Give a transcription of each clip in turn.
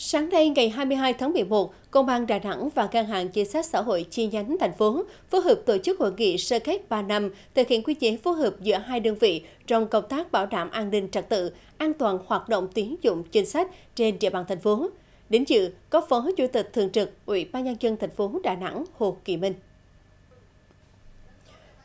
Sáng nay ngày 22 tháng 11, Công an Đà Nẵng và Ngân hàng Chính sách Xã hội chi nhánh thành phố phối hợp tổ chức hội nghị sơ kết 3 năm thực hiện quy chế phối hợp giữa hai đơn vị trong công tác bảo đảm an ninh trật tự, an toàn hoạt động tín dụng chính sách trên địa bàn thành phố. Đến dự có Phó Chủ tịch thường trực Ủy ban nhân dân thành phố Đà Nẵng Hồ Kỳ Minh.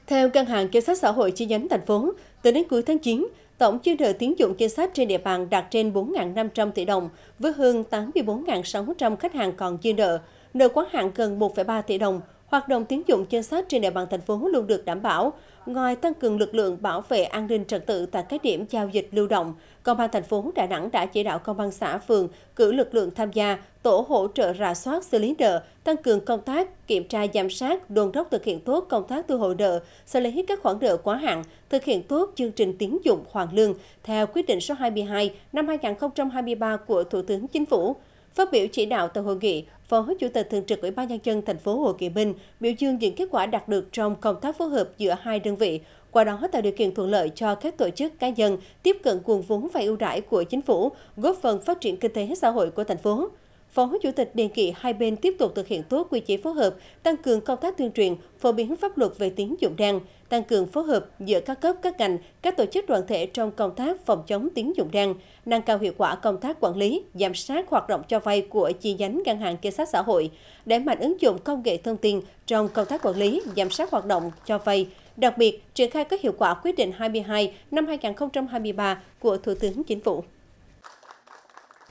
Theo Ngân hàng Chính sách Xã hội chi nhánh thành phố, từ đến cuối tháng 9, Tổng dư nợ tín dụng chính sách trên địa bàn đạt trên 4.500 tỷ đồng, với hơn 84.600 khách hàng còn dư nợ, nợ quá hạn gần 1,3 tỷ đồng, hoạt động tín dụng chính sách trên địa bàn thành phố luôn được đảm bảo. Ngoài tăng cường lực lượng bảo vệ an ninh trật tự tại các điểm giao dịch lưu động, Công an thành phố Đà Nẵng đã chỉ đạo Công an xã phường cử lực lượng tham gia, tổ hỗ trợ rà soát xử lý nợ, tăng cường công tác kiểm tra giám sát, đôn đốc thực hiện tốt công tác thu hồi nợ, xử lý các khoản nợ quá hạn, thực hiện tốt chương trình tín dụng hoàn lương theo quyết định số 22 năm 2023 của Thủ tướng Chính phủ. Phát biểu chỉ đạo tại hội nghị, Phó Chủ tịch Thường trực Ủy ban nhân dân thành phố Hồ Chí Minh biểu dương những kết quả đạt được trong công tác phối hợp giữa hai đơn vị, qua đó tạo điều kiện thuận lợi cho các tổ chức cá nhân tiếp cận nguồn vốn vay ưu đãi của chính phủ, góp phần phát triển kinh tế xã hội của thành phố. Phó Chủ tịch đề nghị hai bên tiếp tục thực hiện tốt quy chế phối hợp, tăng cường công tác tuyên truyền, phổ biến pháp luật về tín dụng đen, tăng cường phối hợp giữa các cấp các ngành, các tổ chức đoàn thể trong công tác phòng chống tín dụng đen, nâng cao hiệu quả công tác quản lý, giám sát hoạt động cho vay của chi nhánh ngân hàng cảnh sát xã hội, đẩy mạnh ứng dụng công nghệ thông tin trong công tác quản lý, giám sát hoạt động cho vay, đặc biệt triển khai các hiệu quả quyết định 22 năm 2023 của Thủ tướng Chính phủ.